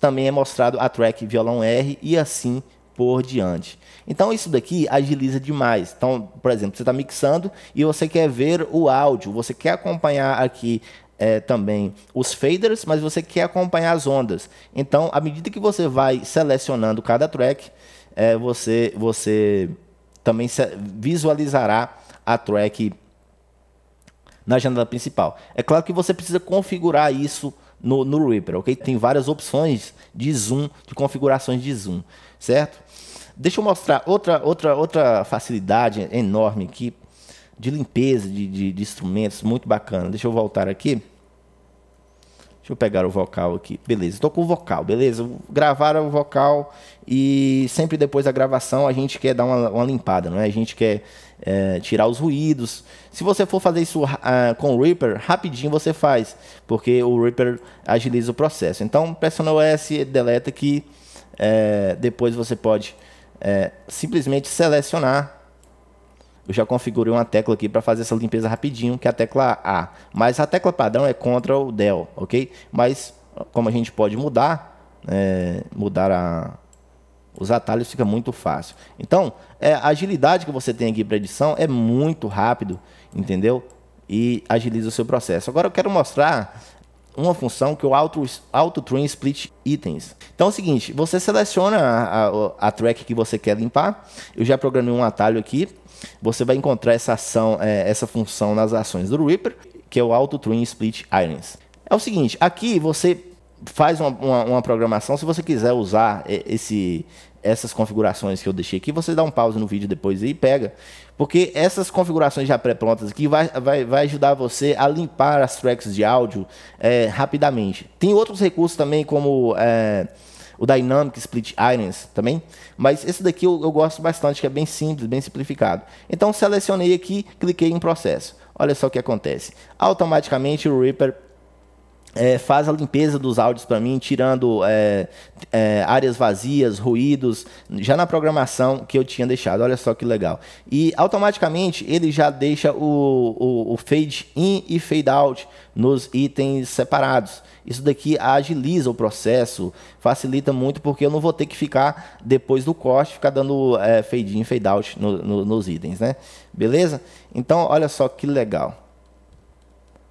A: também é mostrado a track violão R e assim por diante. Então isso daqui agiliza demais. Então, por exemplo, você está mixando e você quer ver o áudio, você quer acompanhar aqui é, também os faders, mas você quer acompanhar as ondas. Então, à medida que você vai selecionando cada track, é, você, você também visualizará a track na janela principal. É claro que você precisa configurar isso no, no Reaper, ok? Tem várias opções de zoom, de configurações de zoom, certo? Deixa eu mostrar outra, outra, outra facilidade enorme aqui de limpeza de, de, de instrumentos, muito bacana. Deixa eu voltar aqui. Deixa eu pegar o vocal aqui. Beleza, estou com o vocal, beleza? Gravaram o vocal e sempre depois da gravação a gente quer dar uma, uma limpada, não é? A gente quer é, tirar os ruídos. Se você for fazer isso uh, com o Reaper, rapidinho você faz, porque o Reaper agiliza o processo. Então, pressiona o S, deleta aqui. É, depois você pode é, simplesmente selecionar eu já configurei uma tecla aqui para fazer essa limpeza rapidinho, que é a tecla A. Mas a tecla padrão é Ctrl Del, ok? Mas como a gente pode mudar, é, mudar a, os atalhos fica muito fácil. Então, é, a agilidade que você tem aqui para edição é muito rápido, entendeu? E agiliza o seu processo. Agora eu quero mostrar uma função que é o Auto, auto Trim Split Itens. Então é o seguinte, você seleciona a, a, a track que você quer limpar. Eu já programei um atalho aqui você vai encontrar essa ação, é, essa função nas ações do Reaper, que é o Auto Twin Split Irons. É o seguinte, aqui você faz uma, uma, uma programação, se você quiser usar é, esse, essas configurações que eu deixei aqui, você dá um pause no vídeo depois e pega. Porque essas configurações já pré-prontas aqui vai, vai, vai ajudar você a limpar as tracks de áudio é, rapidamente. Tem outros recursos também como... É, o Dynamic Split Irons também. Mas esse daqui eu, eu gosto bastante, que é bem simples, bem simplificado. Então selecionei aqui, cliquei em processo. Olha só o que acontece. Automaticamente o Reaper é, faz a limpeza dos áudios para mim, tirando é, é, áreas vazias, ruídos, já na programação que eu tinha deixado. Olha só que legal. E automaticamente ele já deixa o, o, o fade in e fade out nos itens separados. Isso daqui agiliza o processo, facilita muito, porque eu não vou ter que ficar, depois do corte, ficar dando é, fade in, fade out no, no, nos itens, né? Beleza? Então, olha só que legal.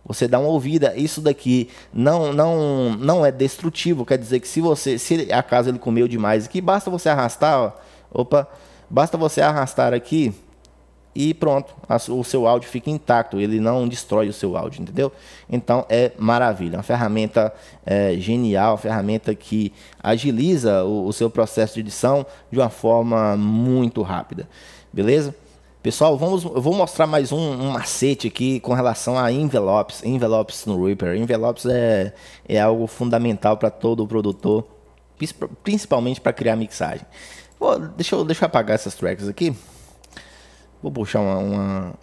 A: Você dá uma ouvida, isso daqui não não não é destrutivo, quer dizer que se você, se acaso ele comeu demais aqui, basta você arrastar, ó, opa, basta você arrastar aqui e pronto, a, o seu áudio fica intacto, ele não destrói o seu áudio, entendeu? Então é maravilha, uma ferramenta é, genial, uma ferramenta que agiliza o, o seu processo de edição de uma forma muito rápida, beleza? Pessoal, vamos, eu vou mostrar mais um, um, macete aqui com relação a envelopes, envelopes no Reaper. Envelopes é, é algo fundamental para todo produtor, principalmente para criar mixagem. Vou, deixa, eu, deixa eu apagar essas tracks aqui. Vou puxar uma, uma,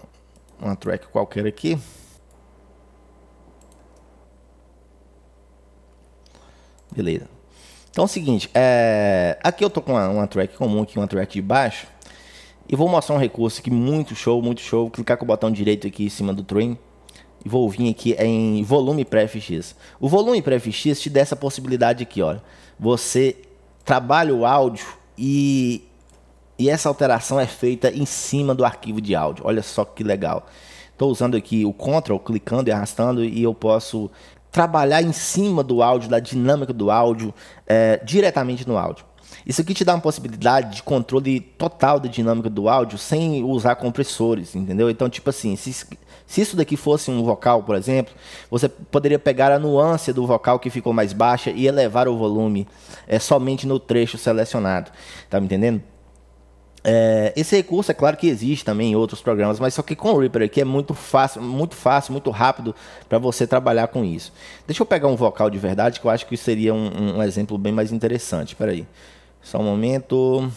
A: uma track qualquer aqui. Beleza. Então é o seguinte, é, aqui eu tô com uma, uma track comum aqui, uma track de baixo. E vou mostrar um recurso aqui muito show, muito show. Clicar com o botão direito aqui em cima do Trim. E vou vir aqui é em volume pré-FX. O volume pré-FX te dá essa possibilidade aqui, olha. Você trabalha o áudio e, e essa alteração é feita em cima do arquivo de áudio. Olha só que legal. Estou usando aqui o Ctrl, clicando e arrastando e eu posso trabalhar em cima do áudio, da dinâmica do áudio, é, diretamente no áudio. Isso aqui te dá uma possibilidade de controle total da dinâmica do áudio sem usar compressores, entendeu? Então, tipo assim, se, se isso daqui fosse um vocal, por exemplo, você poderia pegar a nuance do vocal que ficou mais baixa e elevar o volume é, somente no trecho selecionado. Tá me entendendo? É, esse recurso é claro que existe também em outros programas, mas só que com o Reaper aqui é muito fácil, muito fácil, muito rápido para você trabalhar com isso. Deixa eu pegar um vocal de verdade que eu acho que seria um, um exemplo bem mais interessante. Espera aí. Só um momento.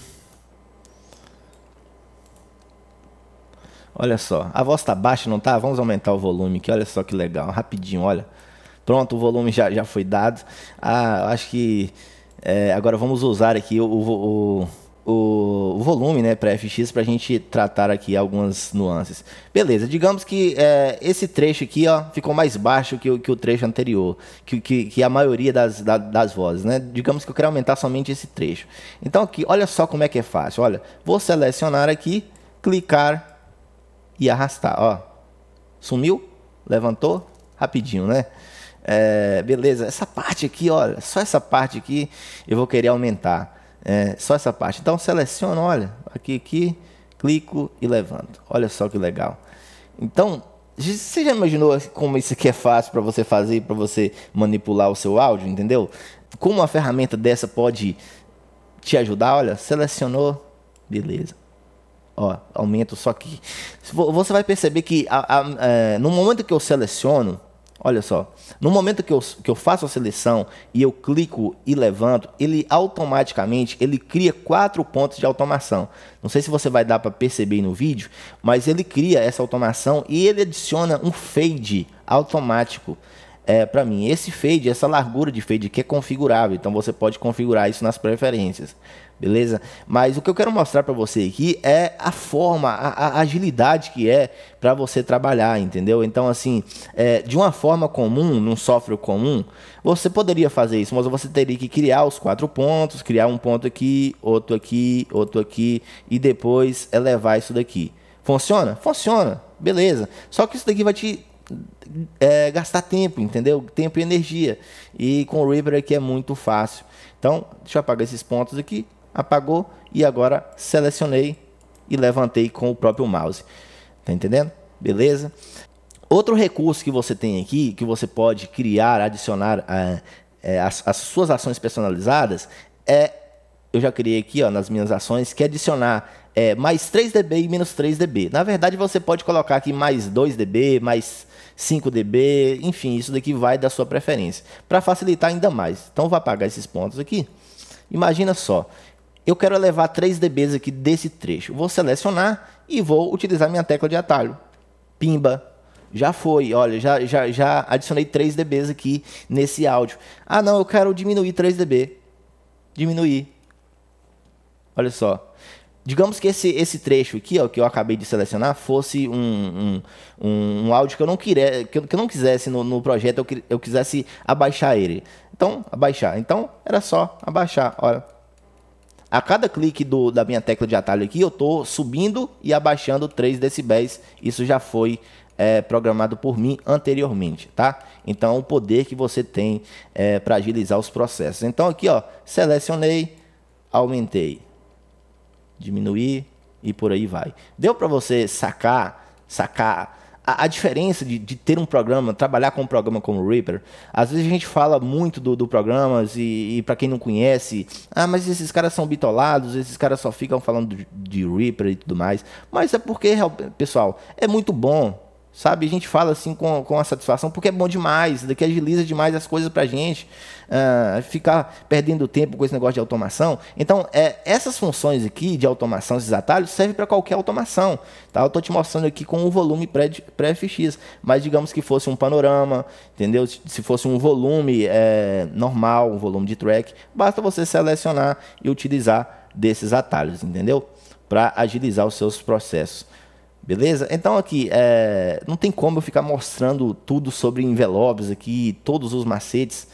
A: Olha só, a voz tá baixa, não tá? Vamos aumentar o volume aqui, olha só que legal, rapidinho, olha. Pronto, o volume já, já foi dado. Ah, acho que é, agora vamos usar aqui o, o, o o volume né, para FX para a gente tratar aqui algumas nuances. Beleza, digamos que é, esse trecho aqui ó, ficou mais baixo que, que o trecho anterior, que, que, que a maioria das, da, das vozes. Né? Digamos que eu quero aumentar somente esse trecho. Então aqui, olha só como é que é fácil. Olha, vou selecionar aqui, clicar e arrastar. Ó. Sumiu, levantou, rapidinho, né? É, beleza, essa parte aqui, olha, só essa parte aqui eu vou querer aumentar. É, só essa parte. Então seleciono, olha, aqui, aqui, clico e levanto. Olha só que legal. Então, você já imaginou como isso aqui é fácil para você fazer, para você manipular o seu áudio, entendeu? Como uma ferramenta dessa pode te ajudar? Olha, selecionou, beleza. Ó, aumento só aqui. Você vai perceber que a, a, a, é, no momento que eu seleciono, Olha só, no momento que eu, que eu faço a seleção e eu clico e levanto, ele automaticamente ele cria quatro pontos de automação. Não sei se você vai dar para perceber no vídeo, mas ele cria essa automação e ele adiciona um fade automático é, para mim. Esse fade, essa largura de fade que é configurável, então você pode configurar isso nas preferências beleza? Mas o que eu quero mostrar para você aqui é a forma, a, a agilidade que é para você trabalhar, entendeu? Então, assim, é, de uma forma comum, num software comum, você poderia fazer isso, mas você teria que criar os quatro pontos, criar um ponto aqui, outro aqui, outro aqui e depois elevar isso daqui. Funciona? Funciona, beleza. Só que isso daqui vai te é, gastar tempo, entendeu? Tempo e energia. E com o Reaper aqui é muito fácil. Então, deixa eu apagar esses pontos aqui apagou e agora selecionei e levantei com o próprio mouse. Tá entendendo? Beleza? Outro recurso que você tem aqui, que você pode criar, adicionar a, ah, é, as, as, suas ações personalizadas, é, eu já criei aqui ó, nas minhas ações, que é adicionar é, mais 3dB e menos 3dB. Na verdade, você pode colocar aqui mais 2dB, mais 5dB, enfim, isso daqui vai da sua preferência, para facilitar ainda mais. Então, vou apagar esses pontos aqui. Imagina só, eu quero levar 3 dBs aqui desse trecho. Vou selecionar e vou utilizar minha tecla de atalho. Pimba. Já foi, olha, já, já, já adicionei 3 dBs aqui nesse áudio. Ah, não, eu quero diminuir 3 dB. Diminuir. Olha só. Digamos que esse, esse trecho aqui, ó, que eu acabei de selecionar, fosse um, um, um, um áudio que eu não, queria, que eu, que eu não quisesse no, no projeto, eu, eu quisesse abaixar ele. Então, abaixar. Então, era só abaixar, olha. A cada clique do, da minha tecla de atalho aqui, eu estou subindo e abaixando 3 decibéis. Isso já foi é, programado por mim anteriormente, tá? Então, o poder que você tem é, para agilizar os processos. Então, aqui, ó, selecionei, aumentei, diminui e por aí vai. Deu para você sacar, sacar a, a diferença de, de, ter um programa, trabalhar com um programa como o Reaper, às vezes a gente fala muito do, do e, e para quem não conhece, ah, mas esses caras são bitolados, esses caras só ficam falando de, de Reaper e tudo mais. Mas é porque, pessoal, é muito bom Sabe, a gente fala assim com, com a satisfação, porque é bom demais, daqui agiliza demais as coisas pra gente, uh, ficar perdendo tempo com esse negócio de automação. Então, é, essas funções aqui de automação, esses atalhos, servem para qualquer automação. Tá? Eu estou te mostrando aqui com o um volume pré-FX, mas digamos que fosse um panorama, entendeu? Se fosse um volume é, normal, um volume de track, basta você selecionar e utilizar desses atalhos, entendeu? Para agilizar os seus processos. Beleza? Então aqui, é, não tem como eu ficar mostrando tudo sobre envelopes aqui, todos os macetes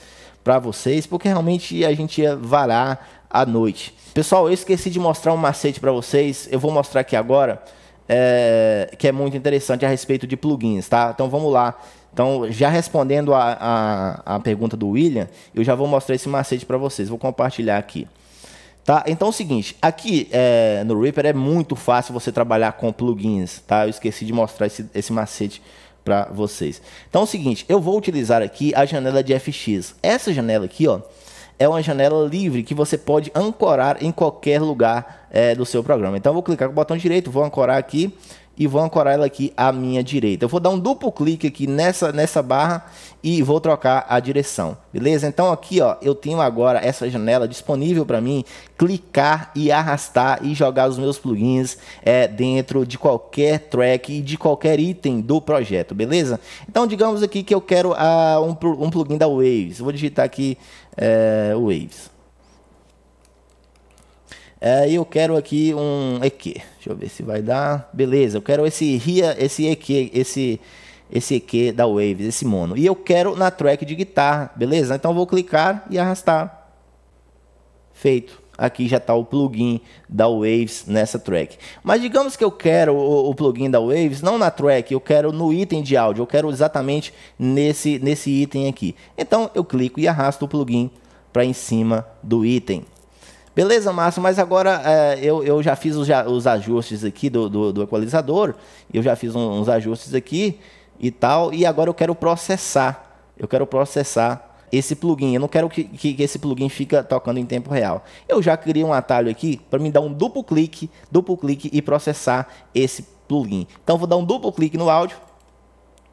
A: para vocês, porque realmente a gente ia varar à noite. Pessoal, eu esqueci de mostrar um macete para vocês, eu vou mostrar aqui agora, é, que é muito interessante a respeito de plugins, tá? Então vamos lá. Então, já respondendo a, a, a pergunta do William, eu já vou mostrar esse macete para vocês, vou compartilhar aqui. Tá? Então é o seguinte, aqui é, no Reaper é muito fácil você trabalhar com plugins, tá? Eu esqueci de mostrar esse, esse macete para vocês. Então é o seguinte, eu vou utilizar aqui a janela de FX. Essa janela aqui, ó, é uma janela livre que você pode ancorar em qualquer lugar é, do seu programa. Então eu vou clicar com o botão direito, vou ancorar aqui e vou ancorar ela aqui à minha direita. Eu vou dar um duplo clique aqui nessa, nessa barra e vou trocar a direção, beleza? Então aqui ó, eu tenho agora essa janela disponível para mim clicar e arrastar e jogar os meus plugins é, dentro de qualquer track e de qualquer item do projeto, beleza? Então digamos aqui que eu quero uh, um, um plugin da Waves, vou digitar aqui é, Waves. É, eu quero aqui um EQ. Deixa eu ver se vai dar. Beleza, eu quero esse RIA, esse EQ, esse esse EQ da Waves, esse mono. E eu quero na track de guitarra, beleza? Então eu vou clicar e arrastar. Feito. Aqui já está o plugin da Waves nessa track. Mas digamos que eu quero o, o, plugin da Waves não na track, eu quero no item de áudio, eu quero exatamente nesse, nesse item aqui. Então eu clico e arrasto o plugin para em cima do item. Beleza, Márcio, mas agora é, eu, eu já fiz os, os ajustes aqui do, do, do, equalizador, eu já fiz uns ajustes aqui e tal, e agora eu quero processar. Eu quero processar esse plugin. Eu não quero que, que, que esse plugin fica tocando em tempo real. Eu já criei um atalho aqui para me dar um duplo clique, duplo clique e processar esse plugin. Então vou dar um duplo clique no áudio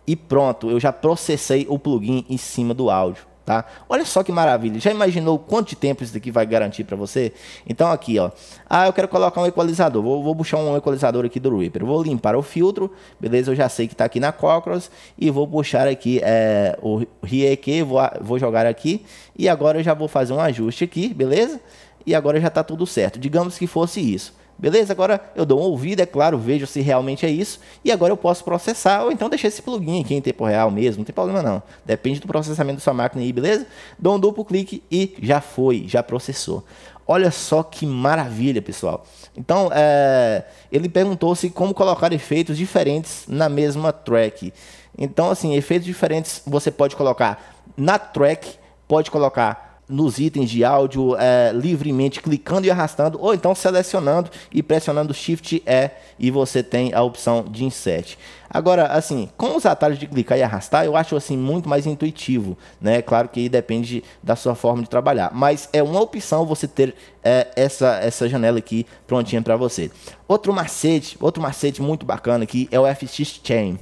A: e pronto, eu já processei o plugin em cima do áudio. Tá? Olha só que maravilha. Já imaginou quanto de tempo isso daqui vai garantir para você? Então aqui, ó. Ah, eu quero colocar um equalizador. Vou, vou puxar um equalizador aqui do Reaper. Vou limpar o filtro. Beleza, eu já sei que está aqui na Cocros. E vou puxar aqui é, o Rieke. Vou, vou jogar aqui. E agora eu já vou fazer um ajuste aqui, beleza? E agora já está tudo certo. Digamos que fosse isso. Beleza? Agora eu dou um ouvido, é claro, vejo se realmente é isso, e agora eu posso processar, ou então deixar esse plugin aqui em tempo real mesmo, não tem problema não. Depende do processamento da sua máquina aí, beleza? Dou um duplo clique e já foi, já processou. Olha só que maravilha, pessoal. Então, é, ele perguntou se como colocar efeitos diferentes na mesma track. Então, assim, efeitos diferentes você pode colocar na track, pode colocar nos itens de áudio é, livremente clicando e arrastando, ou então selecionando e pressionando Shift E e você tem a opção de insert. Agora, assim, com os atalhos de clicar e arrastar, eu acho assim muito mais intuitivo, né? Claro que depende da sua forma de trabalhar, mas é uma opção você ter é, essa, essa janela aqui prontinha para você. Outro macete, outro macete muito bacana aqui é o FX Chain.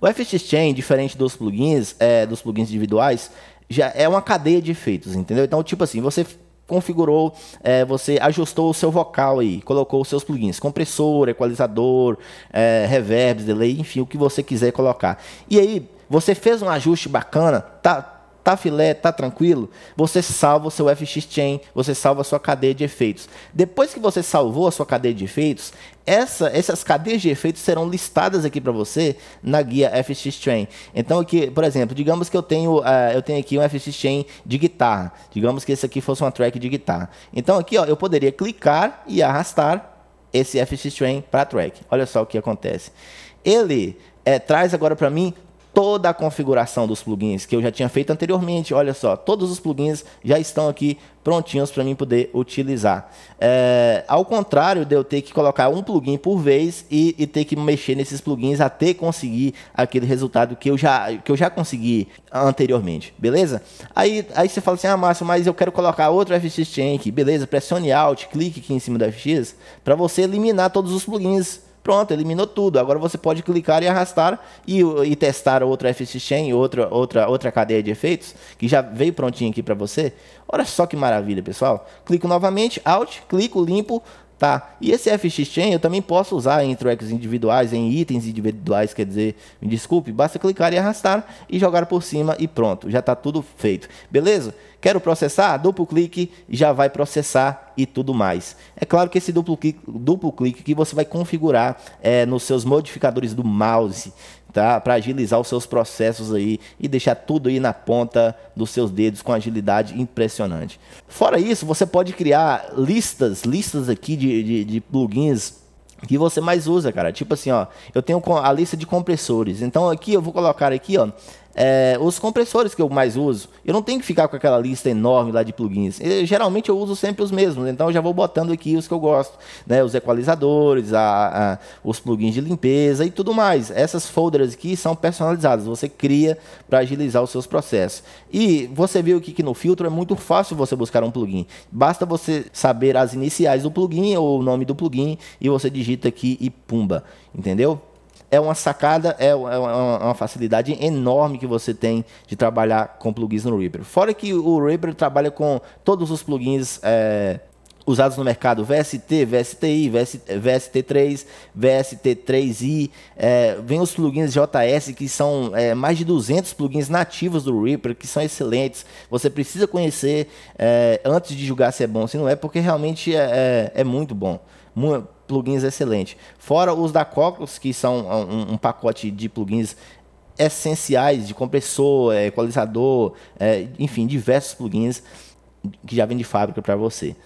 A: O FX Chain, diferente dos plugins, é, dos plugins individuais, já é uma cadeia de efeitos, entendeu? Então, tipo assim, você configurou, é, você ajustou o seu vocal aí, colocou os seus plugins, compressor, equalizador, é, delay, enfim, o que você quiser colocar. E aí, você fez um ajuste bacana, tá, tá filé, tá tranquilo, você salva o seu FX chain, você salva a sua cadeia de efeitos. Depois que você salvou a sua cadeia de efeitos, essa, essas cadeias de efeitos serão listadas aqui para você na guia FX chain. Então aqui, por exemplo, digamos que eu tenho, uh, eu tenho aqui um FX chain de guitarra. Digamos que esse aqui fosse uma track de guitarra. Então aqui, ó, eu poderia clicar e arrastar esse FX chain para track. Olha só o que acontece. Ele é, traz agora para mim toda a configuração dos plugins que eu já tinha feito anteriormente. Olha só, todos os plugins já estão aqui prontinhos para mim poder utilizar. É, ao contrário de eu ter que colocar um plugin por vez e, e, ter que mexer nesses plugins até conseguir aquele resultado que eu já, que eu já consegui anteriormente, beleza? Aí, aí você fala assim, ah Márcio, mas eu quero colocar outro FX Chain beleza? Pressione Alt, clique aqui em cima do FX para você eliminar todos os plugins Pronto, eliminou tudo. Agora você pode clicar e arrastar e, e testar outra FSChain, outra, outra, outra cadeia de efeitos, que já veio prontinho aqui para você. Olha só que maravilha, pessoal. Clico novamente, Alt, clico, limpo, tá? E esse FX Chain eu também posso usar em tracks individuais, em itens individuais, quer dizer, me desculpe, basta clicar e arrastar e jogar por cima e pronto, já está tudo feito. Beleza? Quero processar? Duplo clique, já vai processar e tudo mais. É claro que esse duplo clique, duplo clique que você vai configurar é, nos seus modificadores do mouse, tá? Para agilizar os seus processos aí e deixar tudo aí na ponta dos seus dedos com agilidade impressionante. Fora isso, você pode criar listas, listas aqui de, de, de plugins que você mais usa, cara. Tipo assim, ó, eu tenho a lista de compressores. Então aqui eu vou colocar aqui, ó, é, os compressores que eu mais uso. Eu não tenho que ficar com aquela lista enorme lá de plugins. Eu, geralmente eu uso sempre os mesmos, então eu já vou botando aqui os que eu gosto, né? Os equalizadores, a, a, os plugins de limpeza e tudo mais. Essas folders aqui são personalizadas, você cria para agilizar os seus processos. E você viu aqui que no filtro é muito fácil você buscar um plugin. Basta você saber as iniciais do plugin ou o nome do plugin e você digita aqui e pumba, entendeu? é uma sacada, é, é, é, é uma facilidade enorme que você tem de trabalhar com plugins no Reaper. Fora que o Reaper trabalha com todos os plugins é, usados no mercado, VST, VSTI, VST3, VST3i, é, vem os plugins JS que são é, mais de 200 plugins nativos do Reaper que são excelentes, você precisa conhecer é, antes de julgar se é bom, se não é, porque realmente é, muito bom. Muito, plugins excelentes. Fora os da Cocos, que são um, um pacote de plugins essenciais de compressor, é, equalizador, é, enfim, diversos plugins que já vem de fábrica para você.